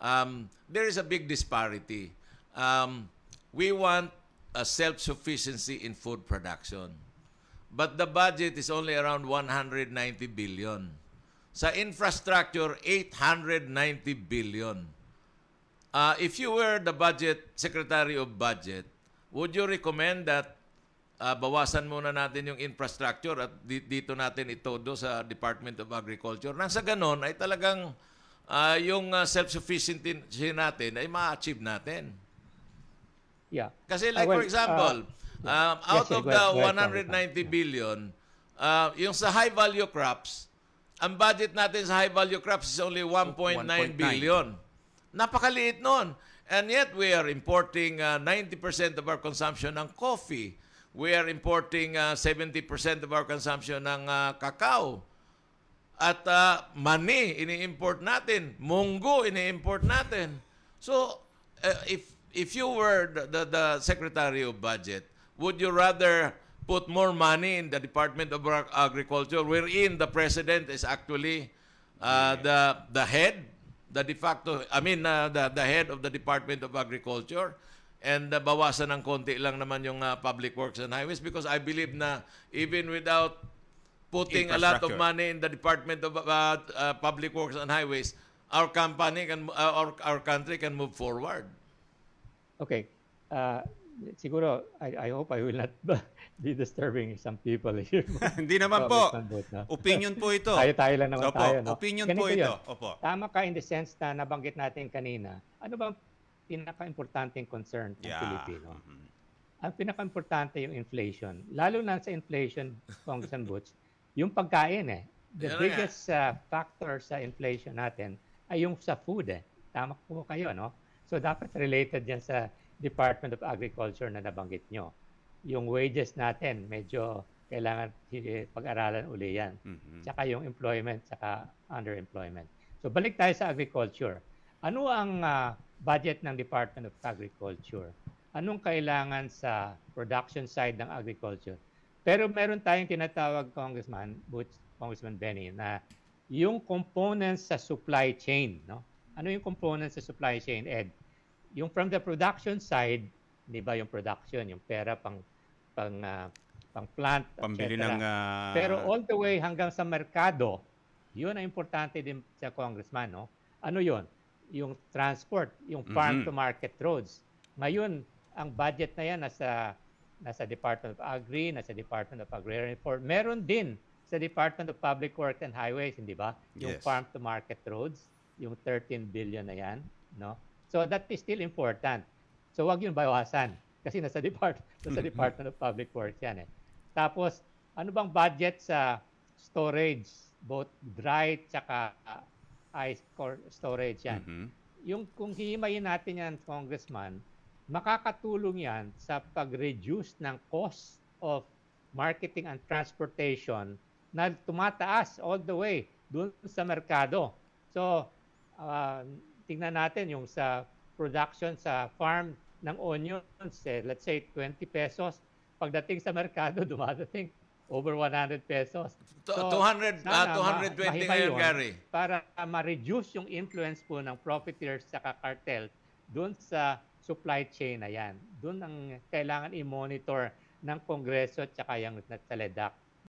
um, there is a big disparity. Um, we want a self-sufficiency in food production. But the budget is only around 190 billion. Sa infrastructure, 890 billion. Uh, if you were the budget, Secretary of Budget, would you recommend that uh, bawasan muna natin yung infrastructure at dito natin itodo sa Department of Agriculture? Nang sa ganon ay talagang uh, yung uh, self-sufficiency natin ay ma-achieve natin. Yeah. Kasi ah, like uh, well, for example, uh, um, out yes, of the ahead, 190 ahead, billion, uh, yung sa high value crops, ang budget natin sa high value crops is only 1.9 billion. Napakaliit noon. And yet we are importing uh, 90% of our consumption ng coffee. We are importing uh, 70% of our consumption ng uh, cacao. At uh, ah, mani, ini-import natin. Munggo, ini-import natin. So, uh, if if you were the, the, the Secretary of Budget, would you rather put more money in the Department of Agriculture wherein the President is actually uh, the, the head, the de facto, I mean, uh, the, the head of the Department of Agriculture? and uh, bawasan ng konti lang naman yung uh, public works and highways because I believe na even without putting a lot of money in the Department of uh, uh, Public Works and Highways, our company can uh, our, our country can move forward. Okay. Uh, siguro, I, I hope I will not be disturbing some people here. Hindi naman po. Both, no? Opinion po ito. Tayo-tayo lang naman so, tayo. Opo, no? Opinion Ganito po ito. Yun. Opo. Tama ka in the sense na nabanggit natin kanina. Ano bang ang pinaka-importanting concern ng yeah. Pilipino? Mm-hmm. Ang pinaka-importante yung inflation. Lalo na sa inflation, Congressman Butch, yung pagkain eh. The Yan biggest uh, factor sa inflation natin ay yung sa food eh. Tama po kayo, no? So dapat related yan sa Department of Agriculture na nabanggit nyo. Yung wages natin, medyo kailangan pag-aralan uli yan. Mm-hmm. Tsaka yung employment, tsaka underemployment. So balik tayo sa agriculture. Ano ang uh, budget ng Department of Agriculture? Anong kailangan sa production side ng agriculture? Pero meron tayong tinatawag, Congressman, Butch, Congressman Benny, na yung components sa supply chain, no? Ano yung components sa supply chain, Ed? Yung from the production side, di ba yung production, yung pera pang pang uh, pang plant, pambili ng uh... Pero all the way hanggang sa merkado, yun ang importante din sa congressman, no? Ano yun? Yung transport, yung farm mm-hmm. to market roads. Ngayon, ang budget na yan nasa nasa Department of Agri, nasa Department of Agrarian Reform. Meron din sa Department of Public Works and Highways, hindi ba? Yung yes. farm to market roads, yung 13 billion na yan, no? So that is still important. So wag yun bawasan kasi nasa Department nasa Department of Public Works yan eh. Tapos ano bang budget sa storage both dry tsaka uh, ice core storage yan. Mm-hmm. Yung kung hihimayin natin yan congressman, Makakatulong yan sa pag-reduce ng cost of marketing and transportation na tumataas all the way doon sa merkado. So, uh, tingnan natin yung sa production sa farm ng onions, eh, let's say 20 pesos. Pagdating sa merkado, dumadating over 100 pesos. So, 200, uh, 220 ngayon, Gary. Para ma-reduce yung influence po ng profiteers sa cartel doon sa supply chain na yan. Doon ang kailangan i-monitor ng Kongreso at saka yung NATSALEDAC